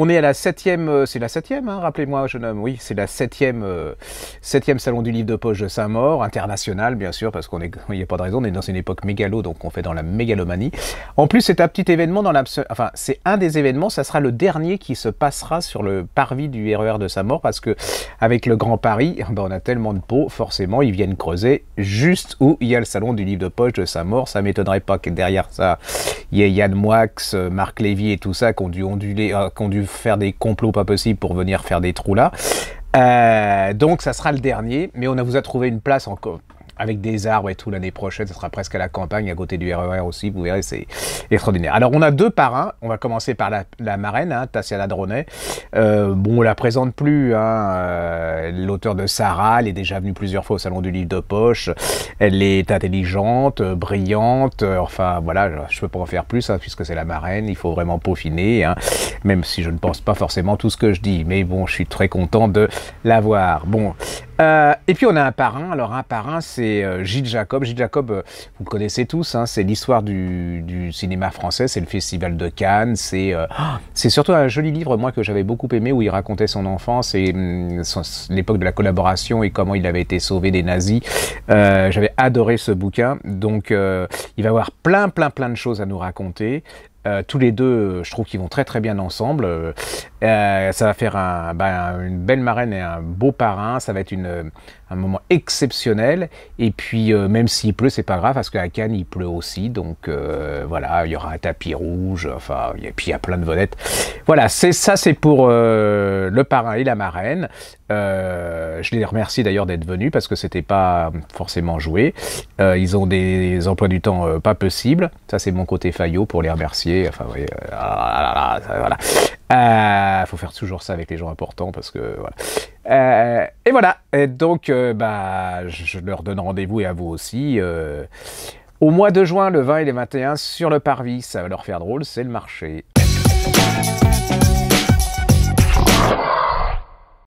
On est à la septième, euh, c'est la septième, hein, rappelez-moi, jeune homme, oui, c'est la septième, euh, septième salon du livre de poche de Saint-Maur, international, bien sûr, parce qu'on est, il n'y a pas de raison, on est dans une époque mégalo, donc on fait dans la mégalomanie. En plus, c'est un petit événement dans l'absolu, enfin, c'est un des événements, ça sera le dernier qui se passera sur le parvis du RER e de Saint-Maur, parce que avec le Grand Paris, eh ben, on a tellement de peau, forcément, ils viennent creuser juste où il y a le salon du livre de poche de Saint-Maur. Ça m'étonnerait pas que derrière ça, il y a Yann Moix, euh, Marc Lévy et tout ça qui ont dû, onduler, euh, faire des complots pas possibles pour venir faire des trous là. Euh, donc ça sera le dernier, mais on a vous a trouvé une place encore avec des arbres et tout l'année prochaine. Ce sera presque à la campagne, à côté du RER e aussi. Vous verrez, c'est extraordinaire. Alors, on a deux parrains. On va commencer par la, la marraine, hein, Tassia Dronet. Euh, bon, on la présente plus. Hein. Euh, l'auteur de Sarah, elle est déjà venue plusieurs fois au Salon du Livre de Poche. Elle est intelligente, euh, brillante. Euh, enfin, voilà, je ne peux pas en faire plus, hein, puisque c'est la marraine. Il faut vraiment peaufiner, hein, même si je ne pense pas forcément tout ce que je dis. Mais bon, je suis très content de l'avoir. Bon, euh, et puis on a un parrain. Alors un parrain, c'est euh, Gilles Jacob. Gilles Jacob, euh, vous connaissez tous, hein, c'est l'histoire du, cinéma français, c'est le Festival de Cannes, oh, c'est surtout un joli livre, moi, que j'avais beaucoup aimé, où il racontait son enfance et mm, l'époque de la collaboration et comment il avait été sauvé des nazis. j'avais adoré ce bouquin. Donc il va avoir plein, plein, plein de choses à nous raconter. Euh, tous les deux, euh, je trouve qu'ils vont très très bien ensemble. Euh, ça va faire un, ben, une belle marraine et un beau parrain. Ça va être une, un moment exceptionnel. Et puis, euh, même s'il pleut, c'est pas grave, parce qu'à Cannes, il pleut aussi. Donc, euh, voilà, il y aura un tapis rouge. Enfin, et puis, il y a plein de vedettes. Voilà, c'est ça, c'est pour euh, le parrain et la marraine. je les remercie d'ailleurs d'être venus, parce que c'était pas forcément joué. ils ont des emplois du temps pas possibles. Ça, c'est mon côté faillot pour les remercier. Enfin, oui, ah voilà. voilà. faut faire toujours ça avec les gens importants, parce que, voilà. Euh, et voilà. donc, euh, bah, je leur donne rendez-vous et à vous aussi. Euh, au mois de juin, le 20 et le 21, sur le parvis. Ça va leur faire drôle, c'est le marché.